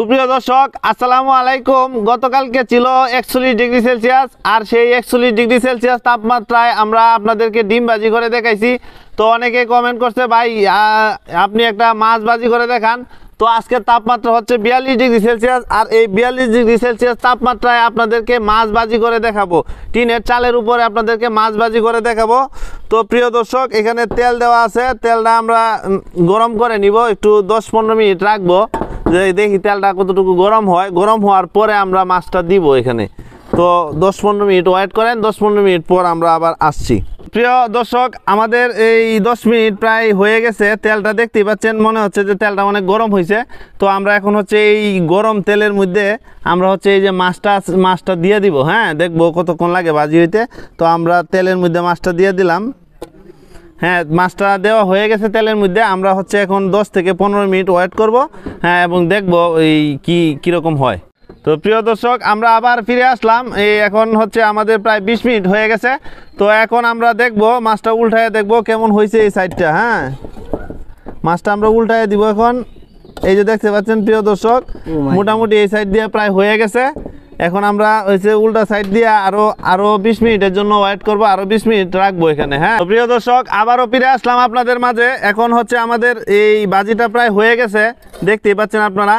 সুপ্রিয় দর্শক আসসালামু আলাইকুম গতকালকে ছিল একচল্লিশ ডিগ্রি সেলসিয়াস আর সেই একচল্লিশ ডিগ্রি সেলসিয়াস তাপমাত্রায় আমরা আপনাদেরকে ডিম বাজি করে দেখাইছি তো অনেকে কমেন্ট করছে ভাই আপনি একটা মাছ বাজি করে দেখান তো আজকের তাপমাত্রা হচ্ছে বিয়াল্লিশ ডিগ্রি সেলসিয়াস আর এই বিয়াল্লিশ ডিগ্রি সেলসিয়াস তাপমাত্রায় আপনাদেরকে মাছ বাজি করে দেখাবো টিনের চালের উপরে আপনাদেরকে মাছ বাজি করে দেখাবো তো প্রিয় দর্শক এখানে তেল দেওয়া আছে তেলটা আমরা গরম করে নিব একটু দশ পনেরো মিনিট রাখবো যে দেখি তেলটা কতটুকু গরম হয় গরম হওয়ার পরে আমরা মাছটা দিব এখানে তো দশ পনেরো মিনিট ওয়েট করেন দশ পনেরো মিনিট পর আমরা আবার আসছি প্রিয় দর্শক আমাদের এই দশ মিনিট প্রায় হয়ে গেছে তেলটা দেখতেই পাচ্ছেন মনে হচ্ছে যে তেলটা অনেক গরম হয়েছে তো আমরা এখন হচ্ছে এই গরম তেলের মধ্যে আমরা হচ্ছে এই যে মাছটা মাছটা দিয়ে দিব হ্যাঁ দেখবো কতক্ষণ লাগে বাজি হইতে তো আমরা তেলের মধ্যে মাছটা দিয়ে দিলাম হ্যাঁ মাছটা দেওয়া হয়ে গেছে তেলের মধ্যে আমরা হচ্ছে এখন দশ থেকে পনেরো মিনিট ওয়েট করব হ্যাঁ এবং দেখব এই কি কীরকম হয় তো প্রিয় দর্শক আমরা আবার ফিরে আসলাম এই এখন হচ্ছে আমাদের প্রায় বিশ মিনিট হয়ে গেছে তো এখন আমরা দেখব মাছটা উল্টায় দেখব কেমন হয়েছে এই সাইডটা হ্যাঁ মাছটা আমরা উল্টায় দিব এখন এই যে দেখতে পাচ্ছেন প্রিয় দর্শক মোটামুটি এই সাইড দিয়ে প্রায় হয়ে গেছে এখন আমরা ওই যে উল্টা সাইড দিয়ে আরো আরো বিশ মিনিটের জন্য ওয়েট করব আরো বিশ মিনিট রাখবো এখানে হ্যাঁ প্রিয় দর্শক আবারও ফিরে আসলাম আপনাদের মাঝে এখন হচ্ছে আমাদের এই বাজিটা প্রায় হয়ে গেছে দেখতেই পাচ্ছেন আপনারা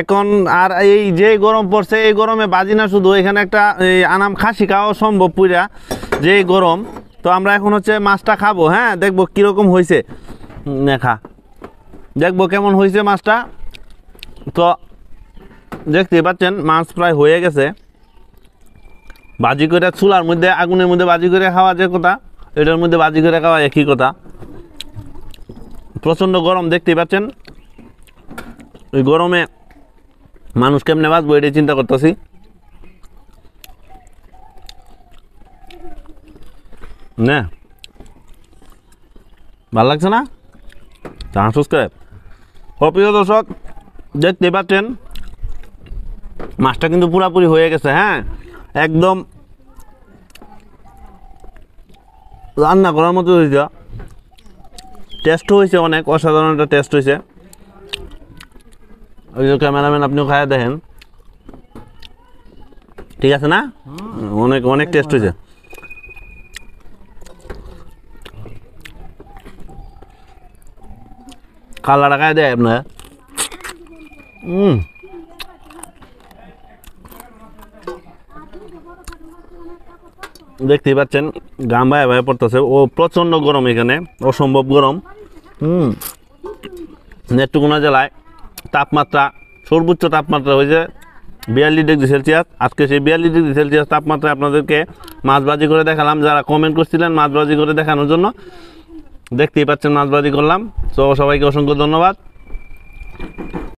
এখন আর এই যে গরম পড়ছে এই গরমে বাজি না শুধু এখানে একটা এই আনাম খাসি খাওয়া সম্ভব পুরা যে গরম তো আমরা এখন হচ্ছে মাছটা খাবো হ্যাঁ দেখবো কীরকম হয়েছে খা দেখবো কেমন হয়েছে মাছটা তো দেখতে পাচ্ছেন মাছ প্রায় হয়ে গেছে বাজি করে চুলার মধ্যে আগুনের মধ্যে বাজি করে খাওয়া যে কথা এটার মধ্যে বাজি করে খাওয়া একই কথা প্রচণ্ড গরম দেখতে পাচ্ছেন ওই গরমে মানুষ কেমনে বাঁচবো এটাই চিন্তা করতেছি না ভাল লাগছে না তা হাঁসুস করে দর্শক দেখতে পাচ্ছেন মাছটা কিন্তু পুরাপুরি হয়ে গেছে হ্যাঁ একদম রান্না করার মতো হয়েছে টেস্ট হয়েছে অনেক অসাধারণ একটা টেস্ট হয়েছে ওই যে ক্যামেরাম্যান আপনিও খায়া দেখেন ঠিক আছে না অনেক অনেক টেস্ট হয়েছে কালার খায় দেয় আপনার হুম দেখতেই পাচ্ছেন গাম ভাই ভাই পড়তেছে ও প্রচণ্ড গরম এখানে অসম্ভব গরম হুম নেত্রকোনা জেলায় তাপমাত্রা সর্বোচ্চ তাপমাত্রা হয়েছে বিয়াল্লিশ ডিগ্রি সেলসিয়াস আজকে সেই বিয়াল্লিশ ডিগ্রি সেলসিয়াস তাপমাত্রায় আপনাদেরকে মাছবাজি করে দেখালাম যারা কমেন্ট করছিলেন মাছবাজি করে দেখানোর জন্য দেখতেই পাচ্ছেন মাছবাজি করলাম তো সবাইকে অসংখ্য ধন্যবাদ